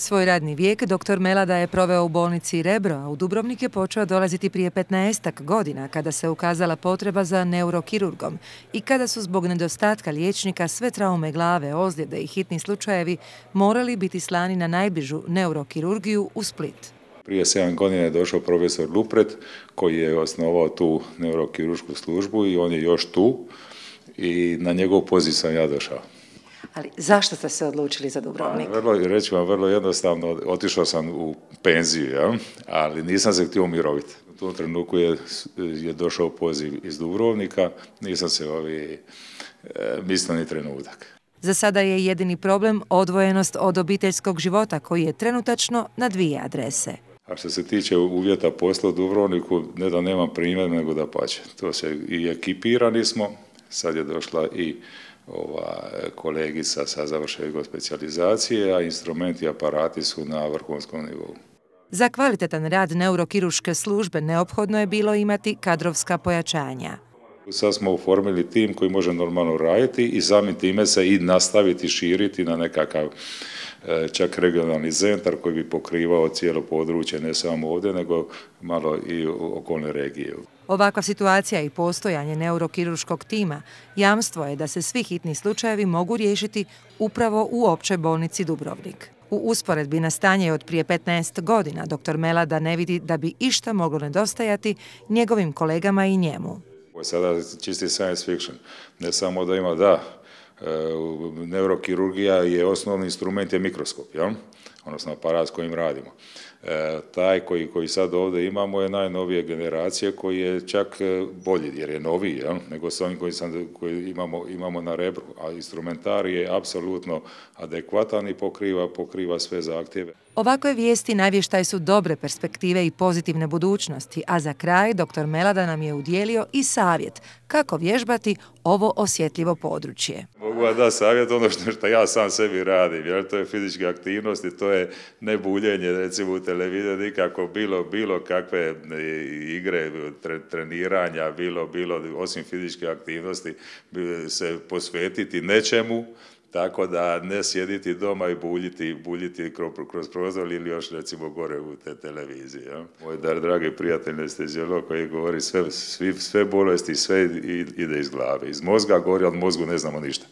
Svoj radni vijek dr. Melada je proveo u bolnici Rebro, a u Dubrovnik je počeo dolaziti prije 15 godina kada se ukazala potreba za neurokirurgom i kada su zbog nedostatka liječnika sve traume glave, ozljede i hitni slučajevi morali biti slani na najbližu neurokirurgiju u Split. Prije 7 godina je došao profesor Lupret koji je osnovao tu neurokiruršku službu i on je još tu i na njegov poziv sam ja došao ali zašto ste se odlučili za Dubrovnik? Pa, vrlo, reći vam vrlo jednostavno, otišao sam u penziju, ali nisam se htio umiroviti. U tom trenutku je, je došao poziv iz Dubrovnika, nisam se ovi e, ni trenutak. Za sada je jedini problem odvojenost od obiteljskog života koji je trenutačno na dvije adrese. A što se tiče uvjeta posla u Dubrovniku, ne da nemam primjer, nego da pače. To se i ekipirani smo, sad je došla i ova, kolegica sa završetkom specijalizacije, a instrumenti i aparati su na vrhunskom nivou. Za kvalitetan rad neurokiruške službe neophodno je bilo imati kadrovska pojačanja. Sad smo uformili tim koji može normalno raditi i samim time se i nastaviti širiti na nekakav E, čak regionalni centar koji bi pokrivao cijelo područje, ne samo ovdje, nego malo i okolne regije. Ovakva situacija i postojanje neurokirurškog tima jamstvo je da se svi hitni slučajevi mogu riješiti upravo u općoj bolnici Dubrovnik. U usporedbi na stanje od prije 15 godina dr. Melada ne vidi da bi išta moglo nedostajati njegovim kolegama i njemu. Sada čisti science fiction. Ne samo da ima da E, neurokirurgija je osnovni instrument je mikroskop, jel? odnosno aparat s kojim radimo. E, taj koji, koji sad ovdje imamo je najnovije generacije koji je čak e, bolji jer je noviji nego s onim koji, imamo, na rebru, a instrumentar je apsolutno adekvatan i pokriva, pokriva sve zahtjeve. Ovakve vijesti navještaj su dobre perspektive i pozitivne budućnosti, a za kraj dr. Melada nam je udjelio i savjet kako vježbati ovo osjetljivo područje. Mogu vam da savjet ono što, ja sam sebi radim, jer to je fizičke aktivnosti, to je ne buljenje, recimo u televiziji nikako bilo, bilo kakve e, igre, treniranja, bilo, bilo, osim fizičke aktivnosti se posvetiti nečemu tako da ne sjediti doma i buljiti, buljiti kroz prozor ili još recimo gore u te televizije. Moj dar, dragi prijatelj anesteziolog koji govori sve, sve bolesti, sve ide iz glave. Iz mozga gori ali mozgu ne znamo ništa.